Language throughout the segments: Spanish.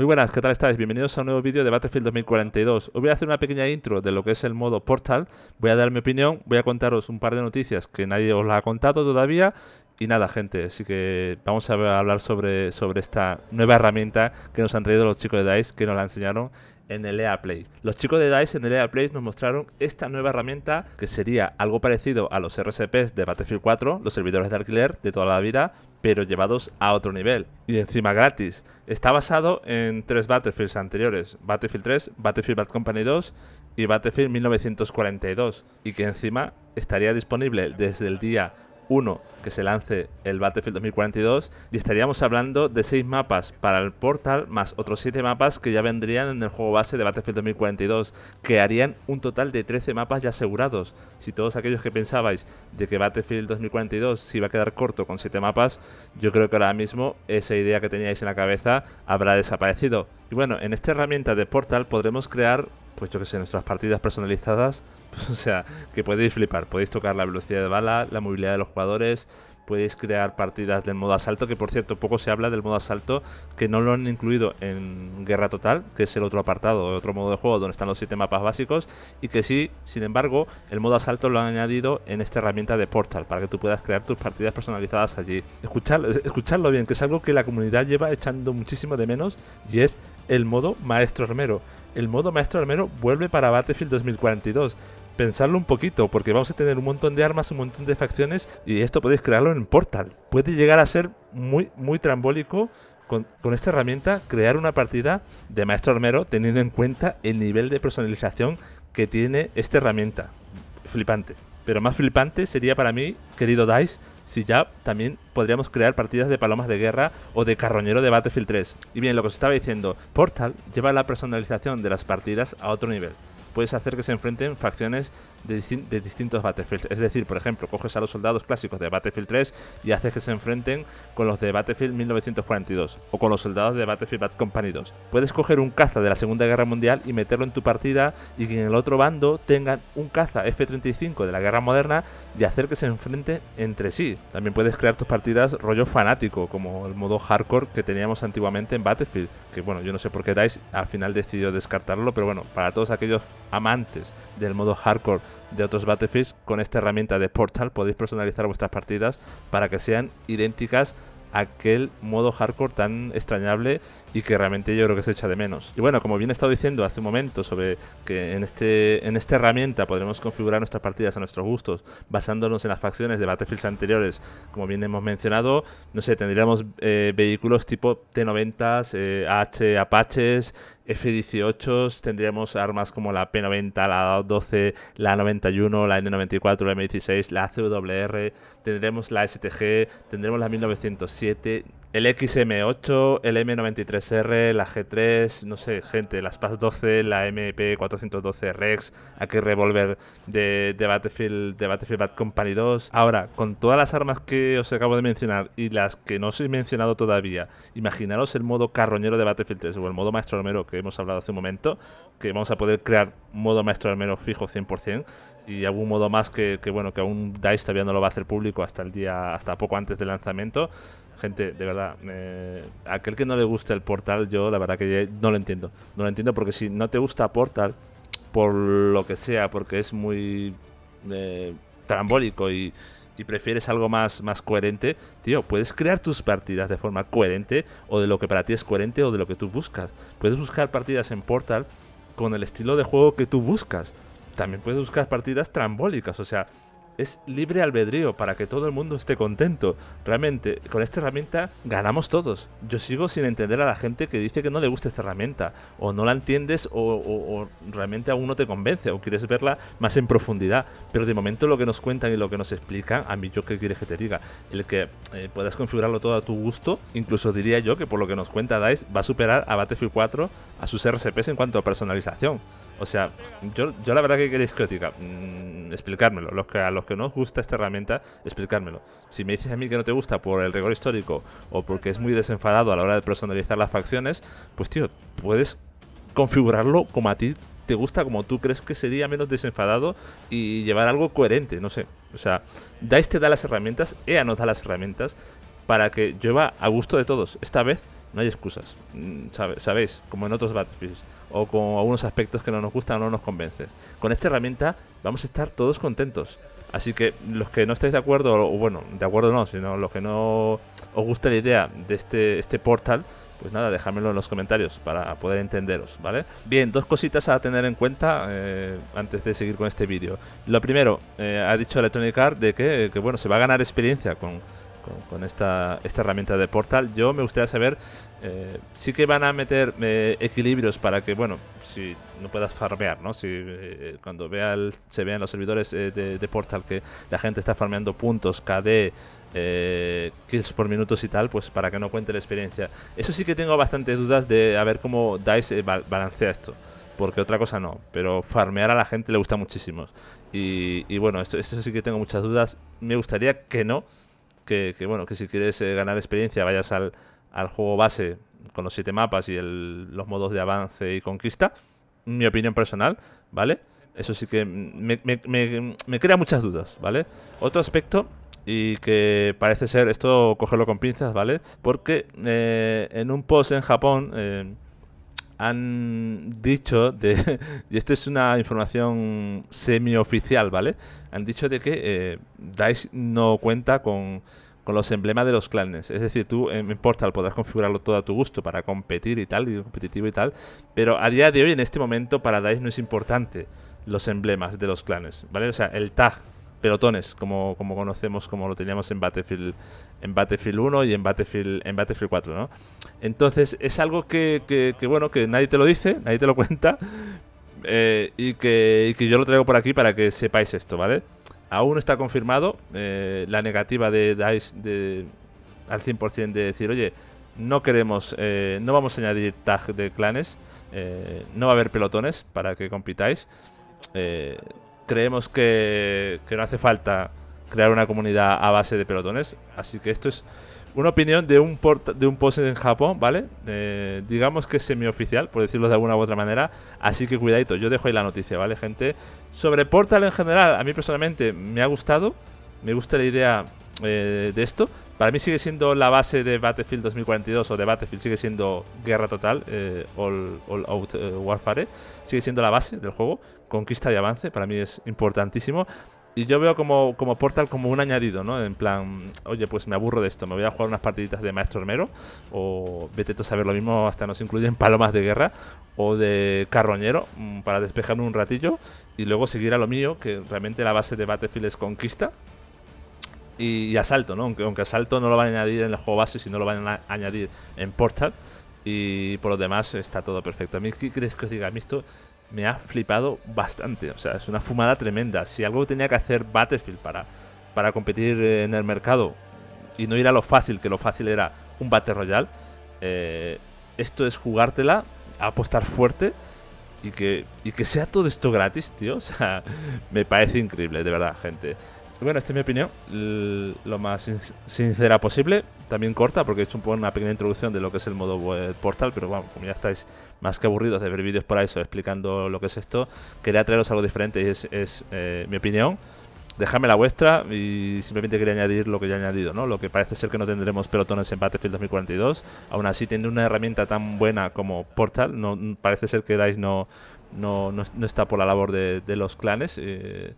Muy buenas, ¿qué tal estáis? Bienvenidos a un nuevo vídeo de Battlefield 2042. Hoy voy a hacer una pequeña intro de lo que es el modo Portal, voy a dar mi opinión, voy a contaros un par de noticias que nadie os la ha contado todavía y nada, gente, así que vamos a hablar sobre, sobre esta nueva herramienta que nos han traído los chicos de DICE, que nos la enseñaron en el EA Play. Los chicos de DICE en el EA Play nos mostraron esta nueva herramienta que sería algo parecido a los RSPs de Battlefield 4, los servidores de alquiler de toda la vida, pero llevados a otro nivel. Y encima gratis. Está basado en tres Battlefields anteriores, Battlefield 3, Battlefield Bad Company 2 y Battlefield 1942, y que encima estaría disponible desde el día uno que se lance el Battlefield 2042 y estaríamos hablando de 6 mapas para el Portal más otros 7 mapas que ya vendrían en el juego base de Battlefield 2042, que harían un total de 13 mapas ya asegurados. Si todos aquellos que pensabais de que Battlefield 2042 se iba a quedar corto con 7 mapas, yo creo que ahora mismo esa idea que teníais en la cabeza habrá desaparecido. Y bueno, en esta herramienta de Portal podremos crear pues que sé, nuestras partidas personalizadas, pues, o sea, que podéis flipar, podéis tocar la velocidad de bala, la movilidad de los jugadores, podéis crear partidas del modo asalto, que por cierto, poco se habla del modo asalto, que no lo han incluido en Guerra Total, que es el otro apartado, otro modo de juego donde están los siete mapas básicos, y que sí, sin embargo, el modo asalto lo han añadido en esta herramienta de Portal, para que tú puedas crear tus partidas personalizadas allí. Escuchadlo escucharlo bien, que es algo que la comunidad lleva echando muchísimo de menos, y es el modo Maestro Hermero el modo maestro armero vuelve para Battlefield 2042. Pensadlo un poquito, porque vamos a tener un montón de armas, un montón de facciones, y esto podéis crearlo en Portal. Puede llegar a ser muy, muy trambólico con, con, esta herramienta crear una partida de maestro armero teniendo en cuenta el nivel de personalización que tiene esta herramienta. Flipante. Pero más flipante sería para mí, querido DICE, si ya también podríamos crear partidas de palomas de guerra o de carroñero de Battlefield 3. Y bien, lo que os estaba diciendo, Portal lleva la personalización de las partidas a otro nivel. Puedes hacer que se enfrenten facciones de, distintos Battlefields. Es decir, por ejemplo, coges a los soldados clásicos de Battlefield 3 y haces que se enfrenten con los de Battlefield 1942 o con los soldados de Battlefield Bad Company 2. Puedes coger un caza de la Segunda Guerra Mundial y meterlo en tu partida y que en el otro bando tengan un caza F-35 de la Guerra Moderna y hacer que se enfrenten entre sí. También puedes crear tus partidas rollo fanático, como el modo hardcore que teníamos antiguamente en Battlefield, que bueno, yo no sé por qué DICE al final decidió descartarlo, pero bueno, para todos aquellos amantes del modo hardcore de otros Battlefields, con esta herramienta de Portal podéis personalizar vuestras partidas para que sean idénticas a aquel modo hardcore tan extrañable y que realmente yo creo que se echa de menos. Y bueno, como bien he estado diciendo hace un momento sobre que en, este, en esta herramienta podremos configurar nuestras partidas a nuestros gustos, basándonos en las facciones de Battlefields anteriores, como bien hemos mencionado, no sé, tendríamos eh, vehículos tipo T90, eh, H Apaches, F-18 tendríamos armas como la P-90, la 12, la 91, la N-94, la M-16, la CWR, tendremos la STG, tendremos la 1907, el XM8, el M93R, la G3, no sé, gente, las PAS 12, la MP412 Rex, aquel revólver de, de, Battlefield, Battlefield Bad Company 2. Ahora, con todas las armas que os acabo de mencionar y las que no os he mencionado todavía, imaginaros el modo carroñero de Battlefield 3 o el modo maestro armero que hemos hablado hace un momento, que vamos a poder crear modo maestro armero fijo 100% y algún modo más que, bueno que aún DICE todavía no lo va a hacer público hasta el día hasta poco antes del lanzamiento gente de verdad eh, aquel que no le guste el portal yo la verdad que no lo entiendo no lo entiendo porque si no te gusta portal por lo que sea porque es muy eh, trambólico y, y prefieres algo más, más coherente, tío, puedes crear tus partidas de forma coherente o de lo que para ti es coherente o de lo que tú buscas. Puedes buscar partidas en Portal con el estilo de juego que tú buscas también puedes buscar partidas trambólicas, o sea, es libre albedrío para que todo el mundo esté contento. Realmente, con esta herramienta ganamos todos. Yo sigo sin entender a la gente que dice que no le gusta esta herramienta, o no la entiendes, o, realmente aún no te convence, o quieres verla más en profundidad. Pero de momento lo que nos cuentan y lo que nos explican, a mí yo qué quieres que te diga, el que eh, puedas configurarlo todo a tu gusto, incluso diría yo que por lo que nos cuenta DICE va a superar a Battlefield 4 a sus RSPs en cuanto a personalización. O sea, yo, yo la verdad que queréis que mmm, explicármelo. Los que, a los que no os gusta esta herramienta, explicármelo. Si me dices a mí que no te gusta por el rigor histórico o porque es muy desenfadado a la hora de personalizar las facciones, pues tío, puedes configurarlo como a ti te gusta, como tú crees que sería menos desenfadado y llevar algo coherente, no sé. O sea, DICE te da las herramientas, EA nos da las herramientas para que lleva a gusto de todos. Esta vez no hay excusas, mm, sabéis, como en otros Battlefields, o con algunos aspectos que no nos gustan o no nos convences. Con esta herramienta vamos a estar todos contentos. Así que los que no estáis de acuerdo, o bueno, de acuerdo no, sino los que no os gusta la idea de este, este portal, pues nada, dejármelo en los comentarios para poder entenderos, ¿vale? Bien, dos cositas a tener en cuenta eh, antes de seguir con este vídeo. Lo primero, eh, ha dicho Electronic Arts de que, que, bueno, se va a ganar experiencia con con, esta, esta, herramienta de Portal. Yo me gustaría saber, eh, sí que van a meter eh, equilibrios para que, bueno, si no puedas farmear, ¿no? Si eh, cuando vea se vean los servidores eh, de, Portal que la gente está farmeando puntos, KD, kills por minutos y tal, pues para que no cuente la experiencia. Eso sí que tengo bastantes dudas de a ver cómo DICE balancea esto porque otra cosa no. Pero farmear a la gente le gusta muchísimo. Y, bueno, eso sí que tengo muchas dudas. Me gustaría que no, que, bueno, que si quieres eh, ganar experiencia vayas al, juego base con los siete mapas y el, los modos de avance y conquista. Mi opinión personal, ¿vale? Eso sí que me, crea muchas dudas, ¿vale? Otro aspecto y que parece ser esto cogerlo con pinzas, ¿vale? Porque eh, en un post en Japón eh, han dicho de, y esto es una información semioficial, ¿vale? Han dicho de que eh, DICE no cuenta con, los emblemas de los clanes. Es decir, tú en eh, Portal podrás configurarlo todo a tu gusto para competir y tal, y competitivo y tal, pero a día de hoy, en este momento, para DICE no es importante los emblemas de los clanes, ¿vale? O sea, el tag pelotones, como, como conocemos, como lo teníamos en Battlefield, en Battlefield 1 y en Battlefield, en Battlefield 4, ¿no? Entonces, es algo que, bueno, que nadie te lo dice, nadie te lo cuenta, eh, y, que, yo lo traigo por aquí para que sepáis esto, ¿vale? Aún está confirmado eh, la negativa de DICE al 100% de decir, oye, no queremos, eh, no vamos a añadir tag de clanes, no va a haber pelotones para que compitáis. Eh, creemos que, no hace falta crear una comunidad a base de pelotones. Así que esto es una opinión de un, de un post en Japón, ¿vale? Eh, digamos que es semioficial, por decirlo de alguna u otra manera. Así que cuidadito, yo dejo ahí la noticia, ¿vale, gente? Sobre Portal en general, a mí personalmente me ha gustado, me gusta la idea eh, de esto. Para mí sigue siendo la base de Battlefield 2042 o de Battlefield, sigue siendo Guerra Total, eh, all, Out eh, Warfare, sigue siendo la base del juego, conquista y avance, para mí es importantísimo. Y yo veo como, Portal como un añadido, ¿no? En plan, oye, pues me aburro de esto, me voy a jugar unas partiditas de Maestro Hermero, o vete a saber lo mismo, hasta nos incluyen palomas de guerra, o de carroñero, mm, para despejarme un ratillo, y luego seguir a lo mío, que realmente la base de Battlefield es conquista, y, asalto, ¿no? Aunque, aunque, asalto no lo van a añadir en el juego base, sino lo van a añadir en Portal. Y por lo demás está todo perfecto. A mí, ¿qué crees que os diga? A mí esto me ha flipado bastante. O sea, es una fumada tremenda. Si algo tenía que hacer Battlefield para, para competir eh, en el mercado y no ir a lo fácil, que lo fácil era un Battle Royale, eh, esto es jugártela, apostar fuerte y que, y que sea todo esto gratis, tío. O sea, me parece increíble, de verdad, gente. Bueno, esta es mi opinión, lo más sincera posible. También corta, porque he hecho un poco una pequeña introducción de lo que es el modo portal, pero bueno, como ya estáis más que aburridos de ver vídeos por eso explicando lo que es esto, quería traeros algo diferente y es, eh, mi opinión. Dejadme la vuestra y simplemente quería añadir lo que ya he añadido, ¿no? Lo que parece ser que no tendremos pelotones en Battlefield 2042. Aún así, teniendo una herramienta tan buena como Portal, no, parece ser que DICE no, no, no, está por la labor de, los clanes. Eh,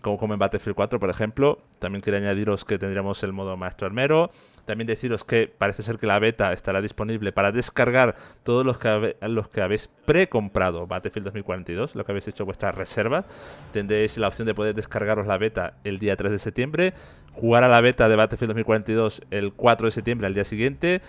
como, como en Battlefield 4, por ejemplo. También quería añadiros que tendríamos el modo maestro armero. También deciros que parece ser que la beta estará disponible para descargar todos los que, los que habéis precomprado Battlefield 2042, lo que habéis hecho vuestra reserva Tendréis la opción de poder descargaros la beta el día 3 de septiembre, jugar a la beta de Battlefield 2042 el 4 de septiembre al día siguiente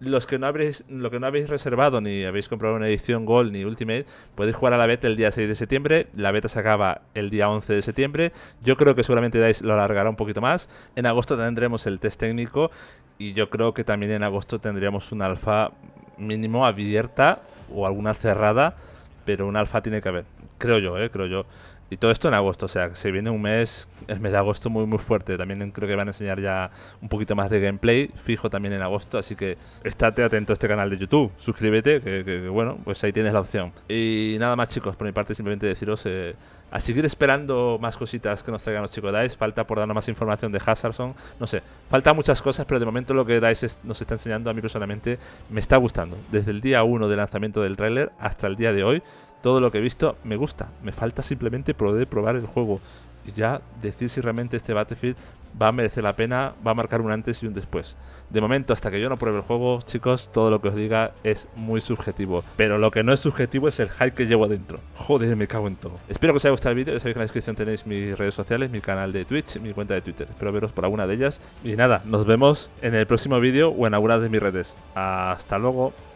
los que no habréis, lo que no habéis reservado ni habéis comprado una edición Gold ni Ultimate, podéis jugar a la beta el día 6 de septiembre. La beta se acaba el día 11 de septiembre. Yo creo que seguramente lo alargará un poquito más. En agosto tendremos el test técnico y yo creo que también en agosto tendríamos un alfa mínimo abierta o alguna cerrada, pero un alfa tiene que haber. Creo yo, eh, creo yo. Y todo esto en agosto, o sea, se viene un mes, el mes de agosto muy muy fuerte. También creo que van a enseñar ya un poquito más de gameplay, fijo también en agosto, así que estate atento a este canal de YouTube, suscríbete, que, bueno, pues ahí tienes la opción. Y nada más chicos, por mi parte simplemente deciros eh, a seguir esperando más cositas que nos traigan los chicos DICE, falta por darnos más información de Hazardson, no sé, falta muchas cosas, pero de momento lo que DICE nos está enseñando a mí personalmente me está gustando. Desde el día 1 del lanzamiento del tráiler hasta el día de hoy, todo lo que he visto me gusta. Me falta simplemente poder probar el juego y ya decir si realmente este Battlefield va a merecer la pena, va a marcar un antes y un después. De momento, hasta que yo no pruebe el juego, chicos, todo lo que os diga es muy subjetivo. Pero lo que no es subjetivo es el hype que llevo adentro. Joder, me cago en todo. Espero que os haya gustado el vídeo. Ya sabéis que en la descripción tenéis mis redes sociales, mi canal de Twitch, mi cuenta de Twitter. Espero veros por alguna de ellas. Y nada, nos vemos en el próximo vídeo o en alguna de mis redes. Hasta luego.